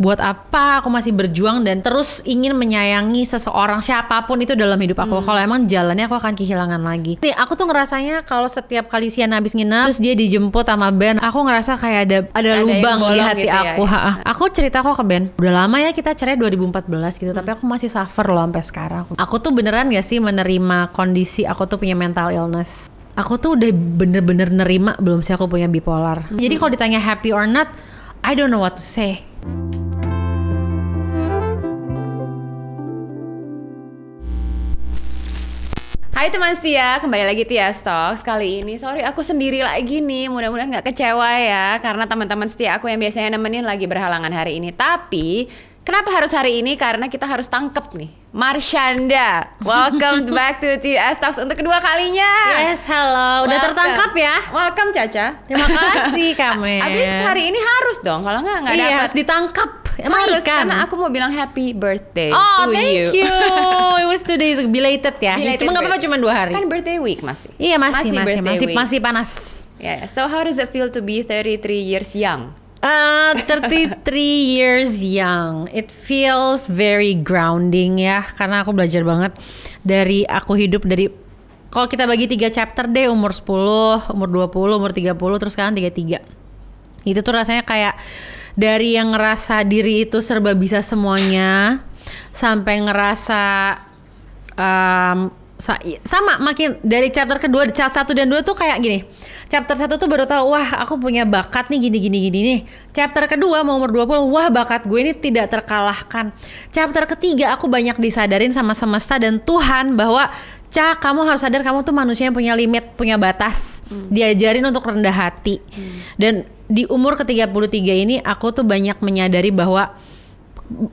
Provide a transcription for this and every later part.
buat apa aku masih berjuang dan terus ingin menyayangi seseorang siapapun itu dalam hidup aku. Hmm. Kalau emang jalannya aku akan kehilangan lagi. Nih, aku tuh ngerasanya kalau setiap kali Sian habis nginep terus dia dijemput sama Ben, aku ngerasa kayak ada ada, ada lubang di hati gitu ya, aku. Ya, ya. Aku cerita kok ke Ben. Udah lama ya kita cerai 2014 gitu, hmm. tapi aku masih suffer loh sampai sekarang. Aku tuh beneran gak sih menerima kondisi aku tuh punya mental illness aku tuh udah bener-bener nerima belum sih aku punya bipolar. Hmm. Jadi kalau ditanya happy or not, I don't know what to say. Hai teman setia, kembali lagi Tia Stocks kali ini. Sorry aku sendiri lagi nih, mudah-mudahan nggak kecewa ya karena teman-teman setia aku yang biasanya nemenin lagi berhalangan hari ini. Tapi Kenapa harus hari ini? Karena kita harus tangkep nih Marshanda Welcome back to TS Talks untuk kedua kalinya Yes, hello Udah welcome. tertangkap ya Welcome Caca Terima kasih kamu Abis hari ini harus dong Kalau nggak, nggak dapat Iya, harus ditangkap Emang Harus, ikan? Karena kan? aku mau bilang happy birthday Oh to thank you, It was two days belated ya belated Cuma gak apa-apa cuma dua hari Kan birthday week masih Iya masih masih masih, masih, masih, masih panas Yeah. So how does it feel to be 33 years young? Uh, 33 years young. It feels very grounding ya, karena aku belajar banget dari aku hidup dari kalau kita bagi tiga chapter deh, umur 10, umur 20, umur 30, terus sekarang 33. Itu tuh rasanya kayak dari yang ngerasa diri itu serba bisa semuanya sampai ngerasa um, sama makin dari chapter kedua chapter satu dan dua tuh kayak gini chapter satu tuh baru tahu wah aku punya bakat nih gini gini gini nih chapter kedua mau umur 20 wah bakat gue ini tidak terkalahkan chapter ketiga aku banyak disadarin sama semesta dan Tuhan bahwa Cak, kamu harus sadar kamu tuh manusia yang punya limit, punya batas. Hmm. Diajarin untuk rendah hati. Hmm. Dan di umur ke-33 ini aku tuh banyak menyadari bahwa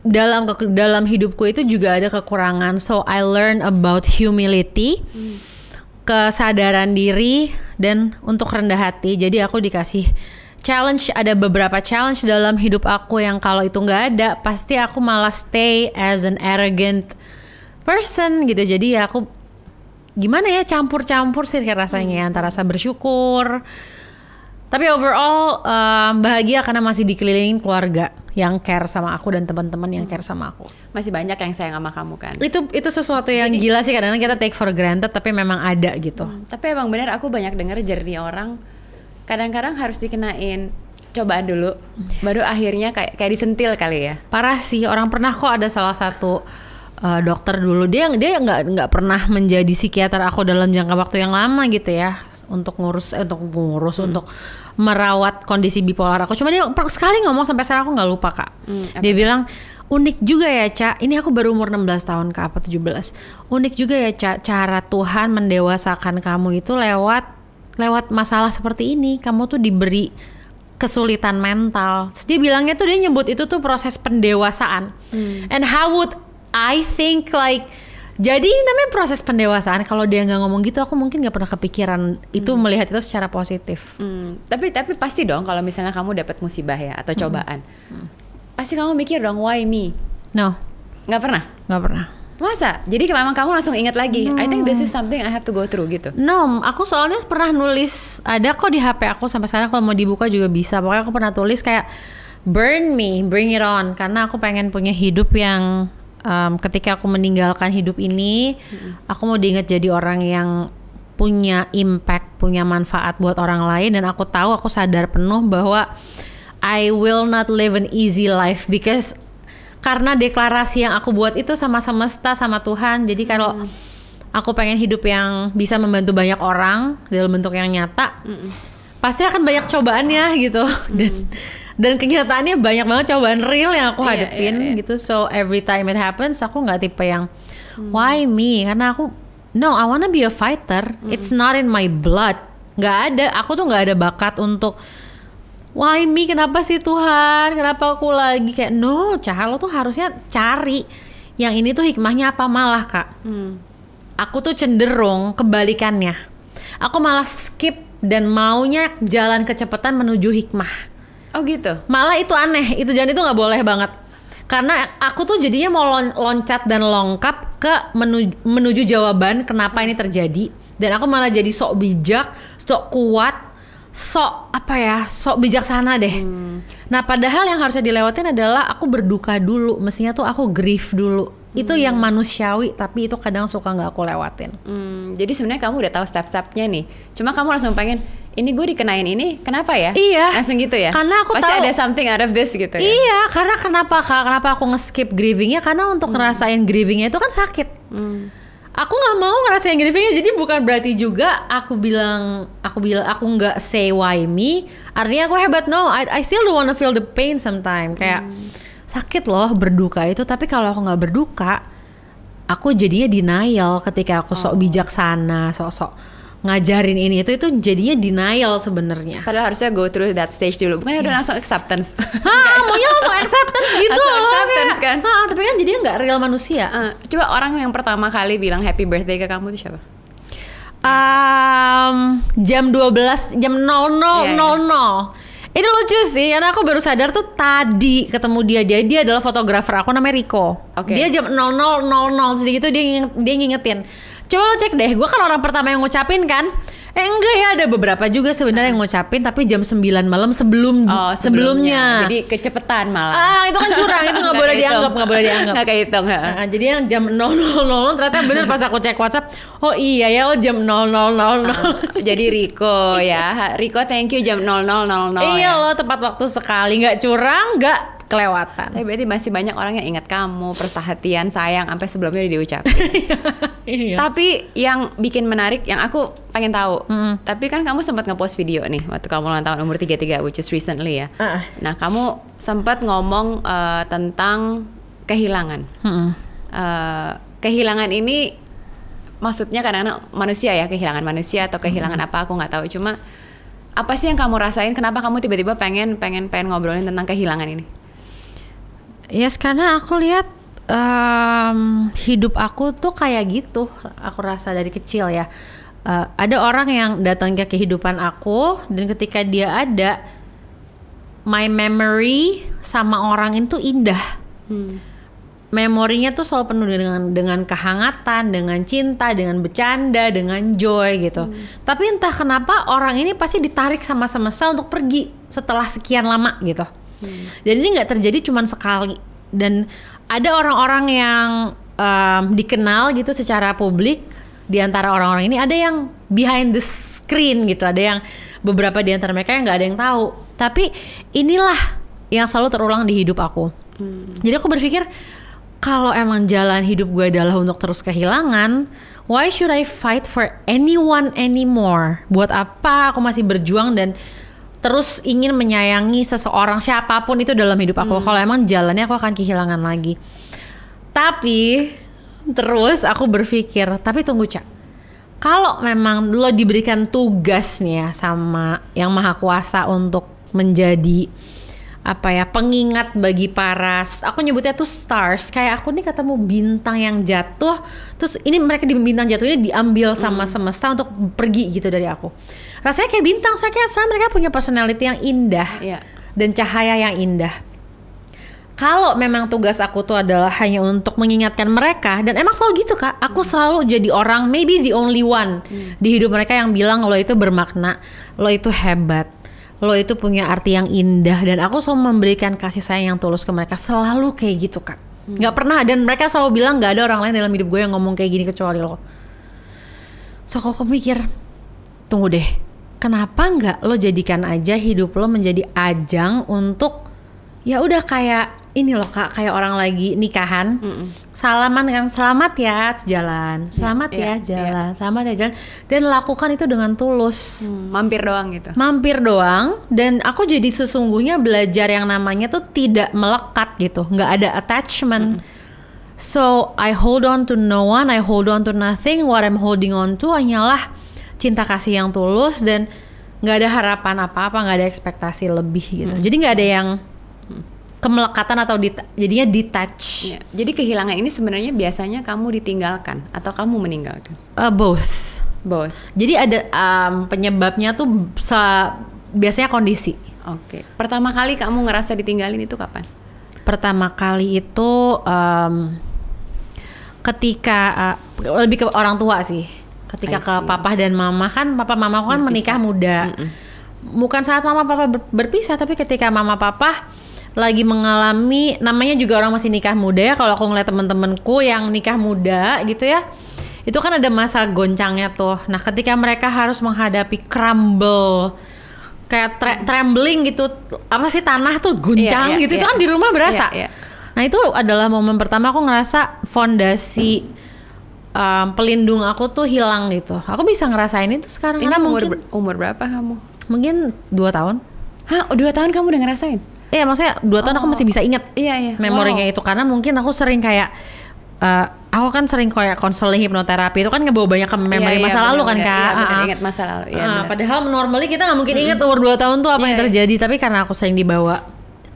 dalam dalam hidupku itu juga ada kekurangan. So I learn about humility. Hmm. Kesadaran diri dan untuk rendah hati. Jadi aku dikasih challenge ada beberapa challenge dalam hidup aku yang kalau itu nggak ada pasti aku malah stay as an arrogant person gitu. Jadi ya aku gimana ya campur-campur sih rasanya hmm. antara rasa bersyukur tapi overall um, bahagia karena masih dikelilingin keluarga yang care sama aku dan teman-teman yang care sama aku. Masih banyak yang sayang sama kamu kan. Itu itu sesuatu yang Jadi, gila sih kadang-kadang kita take for granted tapi memang ada gitu. Hmm, tapi emang benar aku banyak dengar jernih orang kadang-kadang harus dikenain cobaan dulu yes. baru akhirnya kayak kayak disentil kali ya. Parah sih orang pernah kok ada salah satu uh, dokter dulu dia dia nggak nggak pernah menjadi psikiater aku dalam jangka waktu yang lama gitu ya untuk ngurus eh, untuk ngurus hmm. untuk merawat kondisi bipolar aku cuma dia sekali ngomong sampai sekarang aku nggak lupa kak hmm, dia bilang unik juga ya Ca ini aku baru umur 16 tahun ke apa 17 unik juga ya Ca cara Tuhan mendewasakan kamu itu lewat lewat masalah seperti ini kamu tuh diberi kesulitan mental Terus dia bilangnya tuh dia nyebut itu tuh proses pendewasaan hmm. and how would I think like jadi namanya proses pendewasaan. Kalau dia nggak ngomong gitu, aku mungkin nggak pernah kepikiran itu hmm. melihat itu secara positif. Hmm. Tapi tapi pasti dong kalau misalnya kamu dapat musibah ya atau hmm. cobaan, hmm. Hmm. pasti kamu mikir dong why me? No, nggak pernah. Nggak pernah. Masa? Jadi memang kamu langsung ingat lagi. Hmm. I think this is hmm. something I have to go through gitu. No, aku soalnya pernah nulis ada kok di HP aku sampai sekarang kalau mau dibuka juga bisa. Pokoknya aku pernah tulis kayak burn me, bring it on karena aku pengen punya hidup yang um, ketika aku meninggalkan hidup ini hmm. aku mau diingat jadi orang yang punya impact, punya manfaat buat orang lain dan aku tahu aku sadar penuh bahwa I will not live an easy life because karena deklarasi yang aku buat itu sama semesta sama Tuhan. Jadi kalau hmm. aku pengen hidup yang bisa membantu banyak orang dalam bentuk yang nyata, hmm. pasti akan banyak cobaannya gitu. Hmm. Dan dan kenyataannya banyak banget cobaan real yang aku iya, hadepin yeah, yeah, yeah. gitu so every time it happens aku nggak tipe yang hmm. why me karena aku no I wanna be a fighter hmm. it's not in my blood nggak ada aku tuh nggak ada bakat untuk why me kenapa sih Tuhan kenapa aku lagi kayak no cah lo tuh harusnya cari yang ini tuh hikmahnya apa malah kak hmm. aku tuh cenderung kebalikannya aku malah skip dan maunya jalan kecepatan menuju hikmah Oh gitu. Malah itu aneh, itu jangan itu nggak boleh banget. Karena aku tuh jadinya mau loncat dan longkap ke menuju, menuju jawaban kenapa ini terjadi dan aku malah jadi sok bijak, sok kuat, sok apa ya, sok bijaksana deh. Hmm. Nah, padahal yang harusnya dilewatin adalah aku berduka dulu, mestinya tuh aku grief dulu itu hmm. yang manusiawi tapi itu kadang suka nggak aku lewatin. Hmm, jadi sebenarnya kamu udah tahu step-stepnya nih. Cuma kamu langsung pengen ini gue dikenain ini kenapa ya iya langsung gitu ya karena aku pasti tahu, ada something out of this gitu ya? iya, ya karena kenapa kak? kenapa aku ngeskip grievingnya karena untuk hmm. ngerasain grievingnya itu kan sakit hmm. aku nggak mau ngerasain grievingnya jadi bukan berarti juga aku bilang aku bilang aku nggak say why me artinya aku hebat no I, I still wanna feel the pain sometimes. kayak hmm. sakit loh berduka itu tapi kalau aku nggak berduka aku jadinya denial ketika aku sok oh. bijaksana sok-sok ngajarin ini itu itu jadinya denial sebenarnya. Padahal harusnya go through that stage dulu. Bukan yes. udah langsung acceptance. Hah, maunya langsung acceptance gitu langsung loh. acceptance kan. Ha, tapi kan jadinya nggak real manusia. Uh, coba orang yang pertama kali bilang happy birthday ke kamu itu siapa? Um, jam 12 jam nol Yeah, 00. yeah. Ini lucu sih, karena aku baru sadar tuh tadi ketemu dia. Dia dia adalah fotografer aku namanya Riko. Okay. Dia jam 00.00 jadi gitu dia dia ngingetin Coba lo cek deh, gue kan orang pertama yang ngucapin kan. Eh enggak ya ada beberapa juga sebenarnya yang ngucapin tapi jam 9 malam sebelum oh, sebelumnya. sebelumnya. Jadi kecepetan malah. Ah itu kan curang itu nggak boleh dianggap nggak boleh dianggap. Nggak itu. Nah, jadi yang jam 0000 ternyata bener pas aku cek WhatsApp. Oh iya ya lo oh, jam 0000. Uh, ah, jadi Riko ya Riko thank you jam 0000. Iya ya. lo tepat waktu sekali nggak curang nggak kelewatan. Tapi berarti masih banyak orang yang ingat kamu, perhatian, sayang sampai sebelumnya udah diucapin. iya. Tapi yang bikin menarik yang aku pengen tahu. Mm. Tapi kan kamu sempat ngepost video nih waktu kamu ulang tahun umur 33 which is recently ya. Uh. Nah, kamu sempat ngomong uh, tentang kehilangan. Mm Uh, kehilangan ini maksudnya karena kadang manusia ya kehilangan manusia atau kehilangan mm. apa aku nggak tahu cuma apa sih yang kamu rasain? Kenapa kamu tiba-tiba pengen pengen pengen ngobrolin tentang kehilangan ini? Ya, karena aku lihat um, hidup aku tuh kayak gitu. Aku rasa dari kecil ya. Uh, ada orang yang datang ke kehidupan aku dan ketika dia ada, my memory sama orang itu indah. Hmm. Memorinya tuh selalu penuh dengan dengan kehangatan, dengan cinta, dengan bercanda, dengan joy gitu. Hmm. Tapi entah kenapa orang ini pasti ditarik sama semesta untuk pergi setelah sekian lama gitu hmm. dan ini nggak terjadi cuma sekali dan ada orang-orang yang um, dikenal gitu secara publik di antara orang-orang ini ada yang behind the screen gitu ada yang beberapa di antara mereka yang nggak ada yang tahu tapi inilah yang selalu terulang di hidup aku hmm. jadi aku berpikir kalau emang jalan hidup gue adalah untuk terus kehilangan why should I fight for anyone anymore buat apa aku masih berjuang dan terus ingin menyayangi seseorang siapapun itu dalam hidup aku. Hmm. Kalau emang jalannya aku akan kehilangan lagi. Tapi terus aku berpikir, tapi tunggu Cak. Kalau memang lo diberikan tugasnya ya sama yang maha kuasa untuk menjadi apa ya pengingat bagi para aku nyebutnya tuh stars kayak aku nih ketemu bintang yang jatuh terus ini mereka di bintang jatuh ini diambil sama hmm. semesta untuk pergi gitu dari aku rasanya kayak bintang saya soalnya mereka punya personality yang indah yeah. dan cahaya yang indah kalau memang tugas aku tuh adalah hanya untuk mengingatkan mereka dan emang selalu gitu kak aku hmm. selalu jadi orang maybe the only one hmm. di hidup mereka yang bilang lo itu bermakna lo itu hebat lo itu punya arti yang indah dan aku selalu memberikan kasih sayang yang tulus ke mereka selalu kayak gitu kak hmm. Gak pernah dan mereka selalu bilang gak ada orang lain dalam hidup gue yang ngomong kayak gini kecuali lo so aku mikir tunggu deh kenapa nggak lo jadikan aja hidup lo menjadi ajang untuk ya udah kayak ini loh kak kayak orang lagi nikahan mm -mm. salaman kan selamat ya, ya, ya, ya jalan selamat yeah, ya yeah, jalan yeah. selamat ya jalan dan lakukan itu dengan tulus hmm, mampir doang gitu mampir doang dan aku jadi sesungguhnya belajar yang namanya tuh tidak melekat gitu nggak ada attachment mm -mm. so I hold on to no one I hold on to nothing what I'm holding on to hanyalah cinta kasih yang tulus dan nggak ada harapan apa-apa nggak ada ekspektasi lebih gitu hmm. jadi nggak ada yang hmm, kemelekatan atau di, jadinya detach ya. jadi kehilangan ini sebenarnya biasanya kamu ditinggalkan atau kamu meninggalkan uh, both both jadi ada um, penyebabnya tuh biasanya kondisi oke okay. pertama kali kamu ngerasa ditinggalin itu kapan pertama kali itu um, ketika uh, lebih ke orang tua sih ketika ke papa dan mama kan papa mama aku kan menikah muda mm -mm. bukan saat mama papa berpisah tapi ketika mama papa lagi mengalami namanya juga orang masih nikah muda ya kalau aku ngeliat temen-temenku yang nikah muda gitu ya itu kan ada masa goncangnya tuh nah ketika mereka harus menghadapi crumble kayak tre- mm. trembling gitu apa sih tanah tuh goncang yeah, iya, gitu yeah. itu iya. kan di rumah berasa yeah, yeah. nah itu adalah momen pertama aku ngerasa fondasi hmm um, pelindung aku tuh hilang gitu. Aku bisa ngerasain itu sekarang. Ini umur, mungkin ber umur berapa kamu? Mungkin dua tahun. Hah, oh, dua tahun kamu udah ngerasain? Iya, maksudnya dua tahun aku oh. masih bisa inget iya, iya. memorinya wow. itu karena mungkin aku sering kayak uh, aku kan sering kayak konseling hipnoterapi itu kan ngebawa banyak ke iya, memori iya, masa iya, lalu bener, kan kak. Iya, bener, masa lalu. Iya, padahal normally kita nggak mungkin ingat umur dua tahun tuh apa iya, yang terjadi, iya. tapi karena aku sering dibawa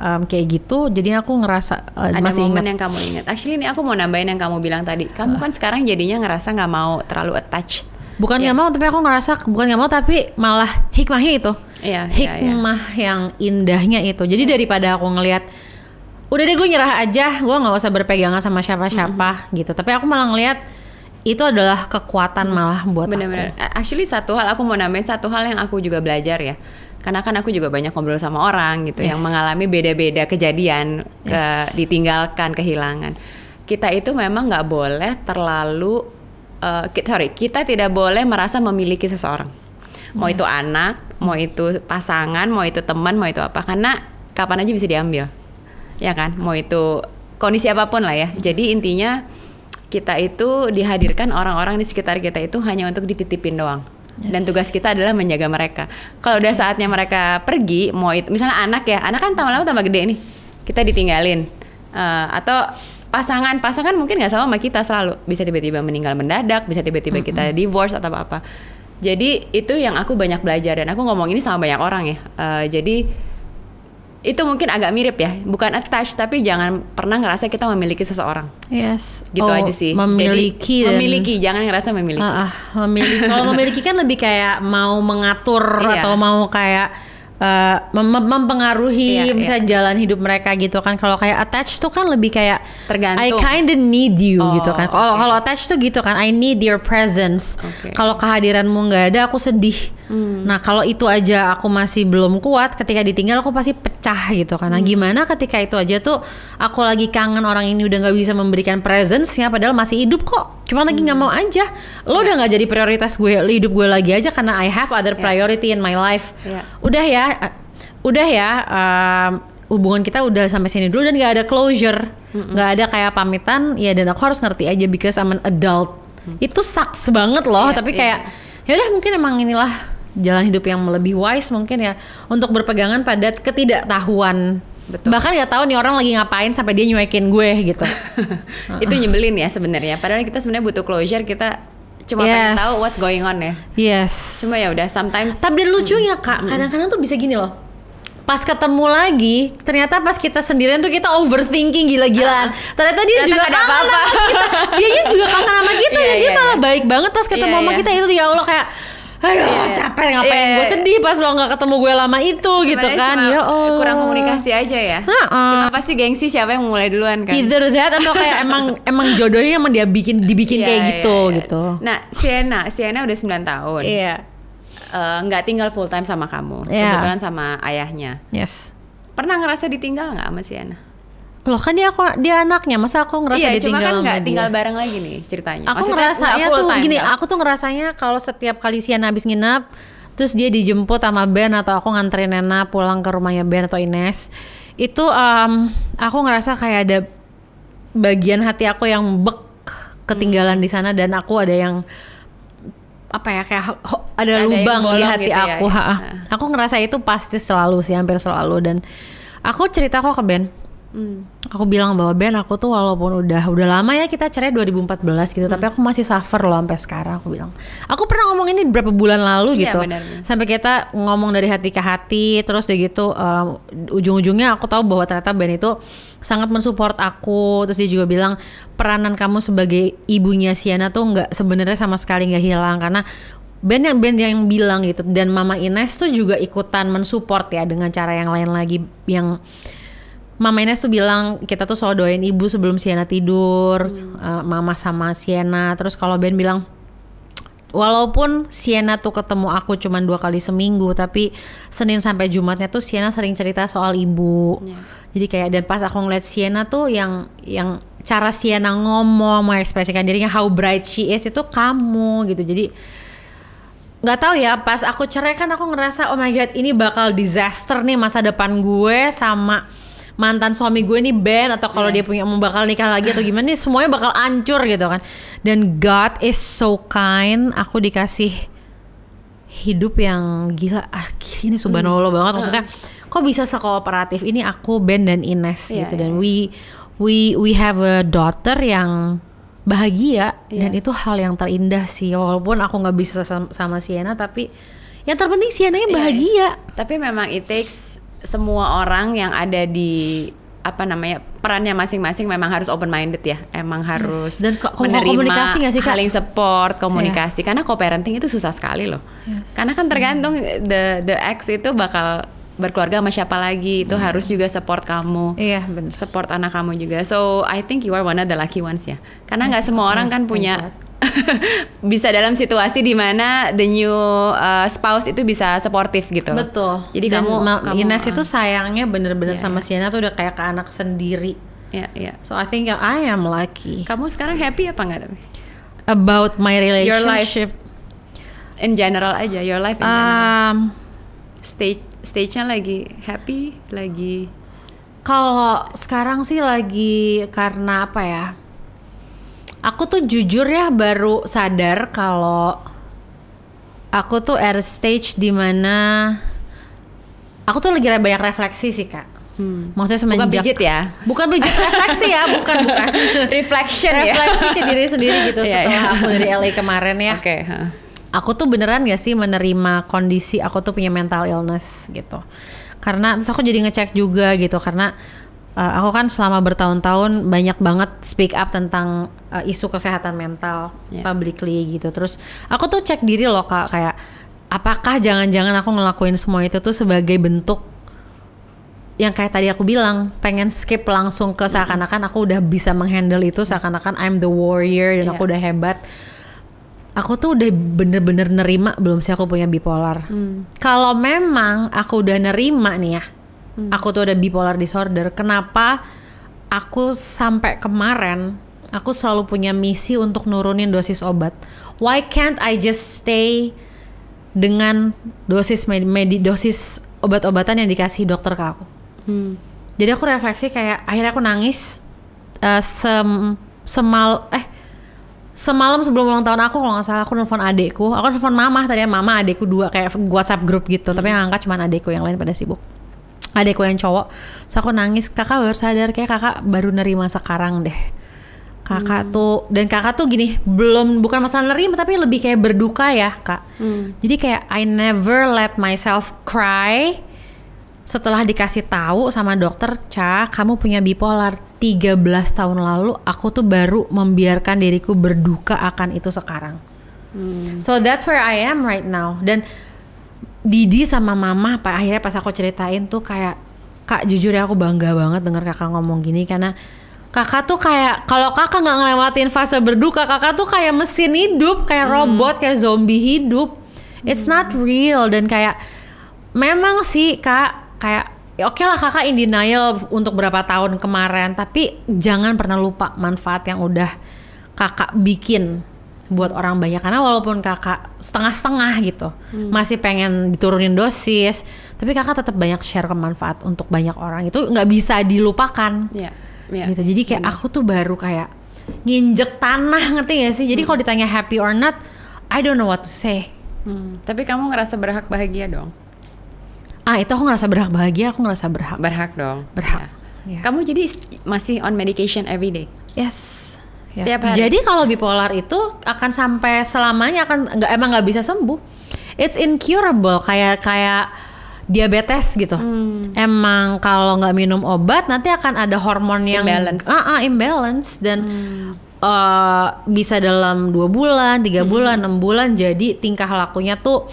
um, kayak gitu jadi aku ngerasa uh, ada masih momen ingat. yang kamu ingat actually ini aku mau nambahin yang kamu bilang tadi kamu uh. kan sekarang jadinya ngerasa nggak mau terlalu attached bukan iya. nggak yeah. mau tapi aku ngerasa bukan nggak mau tapi malah hikmahnya itu yeah, iya, iya. hikmah yeah. yang indahnya itu jadi daripada aku ngelihat udah deh gue nyerah aja gue nggak usah berpegangan sama siapa-siapa mm -hmm. gitu tapi aku malah ngelihat itu adalah kekuatan hmm. malah buat Bener-bener. aku. Actually satu hal aku mau nambahin satu hal yang aku juga belajar ya. Karena kan aku juga banyak ngobrol sama orang gitu yes. yang mengalami beda-beda kejadian, yes. ke, ditinggalkan, kehilangan. Kita itu memang nggak boleh terlalu uh, sorry, kita tidak boleh merasa memiliki seseorang. Mau yes. itu anak, mau itu pasangan, mau itu teman, mau itu apa. Karena kapan aja bisa diambil. Ya kan? Mau itu kondisi apapun lah ya. Jadi intinya kita itu dihadirkan orang-orang di sekitar kita itu hanya untuk dititipin doang. Yes. Dan tugas kita adalah menjaga mereka. Kalau udah saatnya mereka pergi, mau itu misalnya anak ya, anak kan tambah lama tambah gede nih, kita ditinggalin. Uh, atau pasangan, pasangan mungkin nggak sama sama kita selalu, bisa tiba-tiba meninggal mendadak, bisa tiba-tiba mm -hmm. kita divorce atau apa-apa. Jadi itu yang aku banyak belajar dan aku ngomong ini sama banyak orang ya. Uh, jadi itu mungkin agak mirip ya, bukan attach tapi jangan pernah ngerasa kita memiliki seseorang. Yes. Gitu oh, aja sih. Memiliki. Jadi, dan... Memiliki, jangan ngerasa memiliki. Uh, uh, memiliki. Kalau memiliki kan lebih kayak mau mengatur iya. atau mau kayak uh, mem mempengaruhi iya, bisa iya. jalan hidup mereka gitu kan. Kalau kayak attach tuh kan lebih kayak tergantung. I kinda need you oh, gitu kan. Kalau okay. kalau attach tuh gitu kan, I need your presence. Okay. Kalau kehadiranmu nggak ada, aku sedih Hmm. Nah kalau itu aja aku masih belum kuat, ketika ditinggal aku pasti pecah gitu kan. Nah hmm. gimana ketika itu aja tuh aku lagi kangen orang ini udah gak bisa memberikan presence-nya, padahal masih hidup kok. Cuma lagi nggak hmm. mau aja. Lo yeah. udah gak jadi prioritas gue hidup gue lagi aja karena I have other yeah. priority in my life. Yeah. Udah ya, uh, udah ya. Um, hubungan kita udah sampai sini dulu dan gak ada closure, mm -mm. gak ada kayak pamitan, ya dan aku harus ngerti aja because I'm an adult. Mm. Itu sucks banget loh, yeah, tapi iya. kayak yeah. ya udah mungkin emang inilah jalan hidup yang lebih wise mungkin ya untuk berpegangan pada ketidaktahuan Betul. bahkan nggak tahu nih orang lagi ngapain sampai dia nyuekin gue gitu itu nyebelin ya sebenarnya padahal kita sebenarnya butuh closure kita cuma yes. pengen tahu what's going on ya yes cuma ya udah sometimes tapi dan lucunya hmm. kak kadang-kadang tuh bisa gini loh pas ketemu lagi ternyata pas kita sendirian tuh kita overthinking gila-gilaan uh, ternyata dia juga ada apa-apa kita dia juga kangen sama kita yeah, dan dia yeah. malah iya. baik banget pas ketemu yeah, sama yeah. kita itu ya Allah kayak aduh yeah. capek ngapain yeah. gue sedih pas lo nggak ketemu gue lama itu Sebenarnya gitu kan cuma ya oh kurang komunikasi aja ya uh -uh. cuma pasti gengsi siapa yang mulai duluan kan either that atau kayak emang emang jodohnya emang dia bikin dibikin yeah, kayak iya, gitu yeah. gitu nah Sienna Sienna udah 9 tahun iya yeah. nggak uh, tinggal full time sama kamu yeah. kebetulan sama ayahnya yes pernah ngerasa ditinggal nggak sama Sienna loh kan dia aku dia anaknya masa aku ngerasa iya, ditinggal cuma kan nggak tinggal bareng lagi nih ceritanya aku Maksudnya ngerasanya tuh time, gini kan? aku tuh ngerasanya kalau setiap kali Siana habis nginep terus dia dijemput sama Ben atau aku nganterin Nena pulang ke rumahnya Ben atau Ines itu um, aku ngerasa kayak ada bagian hati aku yang bek ketinggalan hmm. di sana dan aku ada yang apa ya kayak ho, ada, ada lubang di hati gitu ya, aku ya, ya. aku ngerasa itu pasti selalu sih hampir selalu dan aku cerita kok ke Ben hmm. aku bilang bahwa Ben aku tuh walaupun udah udah lama ya kita cerai 2014 gitu hmm. tapi aku masih suffer loh sampai sekarang aku bilang aku pernah ngomong ini berapa bulan lalu iya, gitu bener. sampai kita ngomong dari hati ke hati terus udah gitu um, ujung-ujungnya aku tahu bahwa ternyata Ben itu sangat mensupport aku terus dia juga bilang peranan kamu sebagai ibunya Siana tuh nggak sebenarnya sama sekali nggak hilang karena Ben yang Ben yang bilang gitu dan Mama Ines tuh juga ikutan mensupport ya dengan cara yang lain lagi yang Mama Ines tuh bilang kita tuh selalu doain ibu sebelum Siena tidur, hmm. uh, mama sama Siena. Terus kalau Ben bilang walaupun Siena tuh ketemu aku cuma dua kali seminggu tapi Senin sampai Jumatnya tuh Siena sering cerita soal ibu yeah. jadi kayak dan pas aku ngeliat Siena tuh yang yang cara Siena ngomong mengekspresikan dirinya how bright she is itu kamu gitu jadi nggak tahu ya pas aku cerai kan aku ngerasa oh my god ini bakal disaster nih masa depan gue sama mantan suami gue nih band atau kalau yeah. dia punya mau bakal nikah lagi atau gimana nih semuanya bakal hancur gitu kan. Dan God is so kind, aku dikasih hidup yang gila. akhirnya ini subhanallah hmm. banget maksudnya. Kok bisa sekooperatif ini aku Ben dan Ines yeah, gitu yeah. dan iya. we we we have a daughter yang bahagia yeah. dan itu hal yang terindah sih walaupun aku nggak bisa sama, sama Sienna tapi yang terpenting Sienna yang iya, iya. bahagia. yeah. Tapi memang it takes semua orang yang ada di apa namanya perannya masing-masing memang harus open minded ya emang harus dan ko menerima komunikasi gak sih kak? saling support iya. komunikasi yeah. karena co-parenting itu susah sekali loh yes. karena kan tergantung the the ex itu bakal berkeluarga sama siapa lagi itu yeah. harus juga support kamu iya yeah, support anak kamu juga so I think you are one of the lucky ones ya karena nggak yeah. semua orang kan punya bisa dalam situasi di mana the new uh, spouse itu bisa sportif gitu. Betul. Jadi Dan kamu, ma- kamu Ines itu ah. sayangnya bener-bener yeah, sama iya. Sienna tuh udah kayak ke anak sendiri. Iya, yeah, iya. Yeah. So I think I am lucky. Kamu sekarang happy apa enggak tapi? About my relationship. Your life in general aja, your life in general. Um, stage stage-nya lagi happy, lagi Kalau sekarang sih lagi karena apa ya? Aku tuh jujur ya baru sadar kalau aku tuh air stage di mana aku tuh lagi banyak refleksi sih kak. Hmm. Maksudnya semenjak bukan pijit ya, bukan pijit refleksi ya, bukan bukan reflection ya? refleksi ke diri sendiri gitu yeah, setelah yeah. aku dari LA kemarin ya. Oke. Okay, huh. Aku tuh beneran gak sih menerima kondisi aku tuh punya mental illness gitu. Karena terus aku jadi ngecek juga gitu karena uh, aku kan selama bertahun-tahun banyak banget speak up tentang uh, isu kesehatan mental yeah. publicly gitu. Terus aku tuh cek diri loh kak kayak apakah jangan-jangan aku ngelakuin semua itu tuh sebagai bentuk yang kayak tadi aku bilang pengen skip langsung ke seakan-akan aku udah bisa menghandle itu seakan-akan I'm the warrior dan yeah. aku udah hebat aku tuh udah bener-bener nerima belum sih aku punya bipolar. Hmm. Kalau memang aku udah nerima nih ya, hmm. aku tuh ada bipolar disorder kenapa aku sampai kemarin aku selalu punya misi untuk nurunin dosis obat why can't I just stay dengan dosis med, med dosis obat-obatan yang dikasih dokter ke aku hmm. jadi aku refleksi kayak akhirnya aku nangis uh, sem semal eh semalam sebelum ulang tahun aku kalau nggak salah aku nelfon adekku aku nelfon mama tadi mama adekku dua kayak WhatsApp grup gitu hmm. tapi yang angkat cuma adekku yang lain pada sibuk adekku yang cowok so aku nangis kakak baru sadar kayak kakak baru nerima sekarang deh kakak hmm. tuh dan kakak tuh gini belum bukan masalah nerima tapi lebih kayak berduka ya kak hmm. jadi kayak I never let myself cry setelah dikasih tahu sama dokter Ca kamu punya bipolar 13 tahun lalu aku tuh baru membiarkan diriku berduka akan itu sekarang hmm. so that's where I am right now dan Didi sama mama pak akhirnya pas aku ceritain tuh kayak kak jujur ya aku bangga banget dengar kakak ngomong gini karena kakak tuh kayak kalau kakak nggak ngelewatin fase berduka kakak tuh kayak mesin hidup kayak hmm. robot kayak zombie hidup it's not hmm. real dan kayak memang sih kak kayak ya oke lah kakak in denial untuk berapa tahun kemarin tapi jangan pernah lupa manfaat yang udah kakak bikin buat orang banyak karena walaupun kakak setengah-setengah gitu hmm. masih pengen diturunin dosis tapi kakak tetap banyak share kemanfaat untuk banyak orang itu nggak bisa dilupakan yeah. Yeah. gitu jadi kayak iya. aku tuh baru kayak nginjek tanah ngerti gak sih jadi hmm. kalau ditanya happy or not I don't know what to say hmm. tapi kamu ngerasa berhak bahagia dong ah itu aku ngerasa berhak bahagia aku ngerasa berhak berhak dong berhak yeah. Yeah. kamu jadi masih on medication every day yes setiap hari. Jadi kalau bipolar itu akan sampai selamanya akan nggak emang nggak bisa sembuh. It's incurable kayak kayak diabetes gitu. Hmm. Emang kalau nggak minum obat nanti akan ada hormon yang imbalance, uh, uh, imbalance dan hmm. uh, bisa dalam dua bulan, tiga hmm. bulan, enam bulan. Jadi tingkah lakunya tuh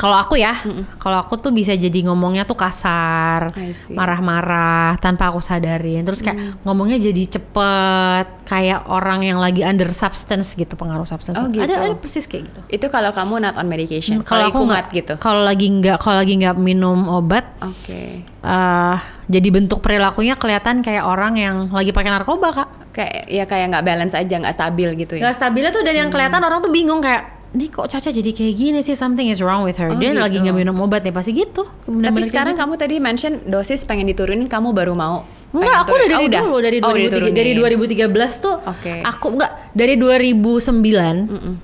kalau aku ya, kalau aku tuh bisa jadi ngomongnya tuh kasar, marah-marah tanpa aku sadarin. Terus kayak mm. ngomongnya jadi cepet, kayak orang yang lagi under substance gitu, pengaruh substance. Oh, gitu. Ada ada persis kayak gitu. Itu kalau kamu not on medication. Mm, kalau aku nggak gitu. Kalau lagi nggak kalau lagi nggak minum obat. Oke. Okay. Uh, eh, jadi bentuk perilakunya kelihatan kayak orang yang lagi pakai narkoba kak. Kayak ya kayak nggak balance aja, nggak stabil gitu ya. Nggak stabilnya tuh dan yang hmm. kelihatan orang tuh bingung kayak ini kok Caca jadi kayak gini sih something is wrong with her. Oh, dia gitu. lagi nggak minum obat ya pasti gitu. Bener -bener Tapi sekarang gitu. kamu tadi mention dosis pengen diturunin kamu baru mau. Enggak, aku udah dari oh, dulu dari oh, dari 2013 tuh okay. aku enggak dari 2009 mm -mm.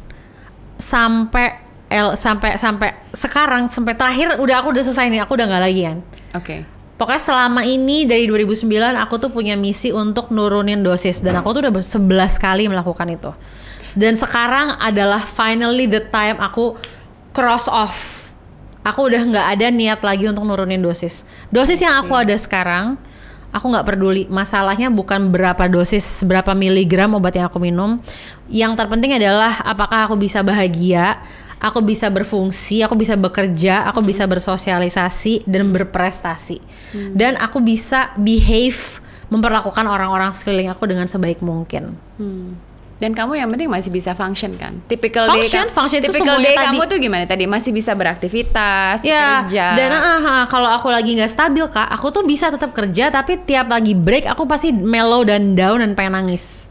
sampai L sampai sampai sekarang sampai terakhir udah aku udah selesai nih, aku udah nggak lagi kan. Oke. Okay. Pokoknya selama ini dari 2009 aku tuh punya misi untuk nurunin dosis dan hmm. aku tuh udah 11 kali melakukan itu. Dan sekarang adalah finally the time aku cross off. Aku udah nggak ada niat lagi untuk nurunin dosis. Dosis yang aku ada sekarang, aku nggak peduli. Masalahnya bukan berapa dosis, berapa miligram obat yang aku minum. Yang terpenting adalah apakah aku bisa bahagia, aku bisa berfungsi, aku bisa bekerja, aku hmm. bisa bersosialisasi dan berprestasi. Hmm. Dan aku bisa behave memperlakukan orang-orang sekeliling aku dengan sebaik mungkin. Hmm dan kamu yang penting masih bisa function kan typical function, day function typical day tadi. kamu tuh gimana tadi masih bisa beraktivitas ya, kerja dan uh, uh, kalau aku lagi nggak stabil kak aku tuh bisa tetap kerja tapi tiap lagi break aku pasti mellow dan down dan pengen nangis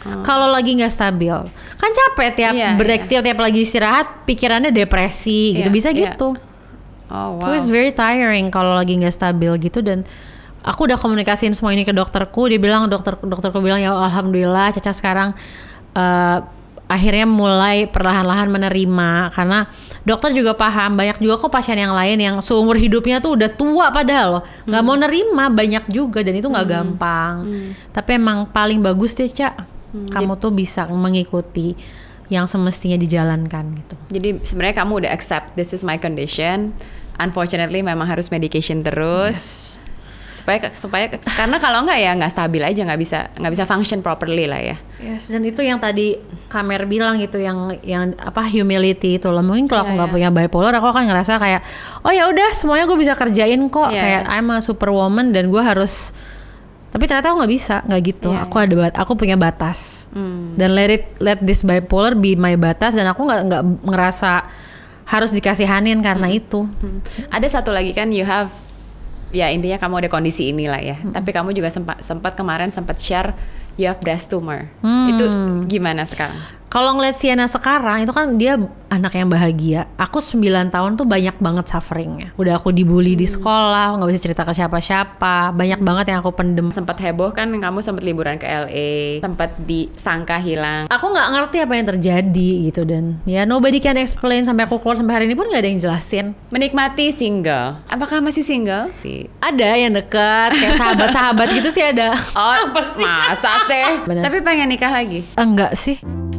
Hmm. Kalau lagi nggak stabil, kan capek tiap yeah, break, yeah. tiap tiap lagi istirahat, pikirannya depresi yeah, gitu, iya, bisa yeah. gitu. Oh wow. It was very tiring kalau lagi nggak stabil gitu dan aku udah komunikasiin semua ini ke dokterku dia bilang dokter dokterku bilang ya alhamdulillah Caca sekarang uh, akhirnya mulai perlahan-lahan menerima karena dokter juga paham banyak juga kok pasien yang lain yang seumur hidupnya tuh udah tua padahal loh nggak hmm. mau nerima banyak juga dan itu nggak hmm. gampang hmm. tapi emang paling bagus deh cak hmm. kamu tuh bisa mengikuti yang semestinya dijalankan gitu jadi sebenarnya kamu udah accept this is my condition unfortunately memang harus medication terus yes supaya supaya karena kalau nggak ya nggak stabil aja nggak bisa nggak bisa function properly lah ya yes dan itu yang tadi kamer bilang gitu yang yang apa humility itu loh mungkin kalau yeah, aku iya, nggak yeah. punya bipolar aku akan ngerasa kayak oh ya udah semuanya gue bisa kerjain kok yeah, kayak yeah. I'm a superwoman dan gue harus tapi ternyata aku nggak bisa nggak gitu yeah, aku iya. ada bat aku punya batas mm. dan let it let this bipolar be my batas dan aku nggak nggak ngerasa harus dikasihanin karena hmm. itu. Hmm. Ada satu lagi kan you have ya intinya kamu ada kondisi inilah ya. Hmm. Tapi kamu juga sempat sempat kemarin sempat share you have breast tumor. Hmm. Itu gimana sekarang? Kalau ngeliat Sienna sekarang itu kan dia anak yang bahagia. Aku 9 tahun tuh banyak banget sufferingnya. Udah aku dibully hmm. di sekolah, nggak bisa cerita ke siapa-siapa. Banyak banget yang aku pendem. Sempat heboh kan kamu sempat liburan ke LA, sempat disangka hilang. Aku nggak ngerti apa yang terjadi gitu dan ya nobody can explain sampai aku keluar sampai hari ini pun nggak ada yang jelasin. Menikmati single. Apakah masih single? Ada yang dekat kayak sahabat-sahabat gitu sih ada. Oh, apa sih? Masa sih? Tapi pengen nikah lagi? Enggak sih.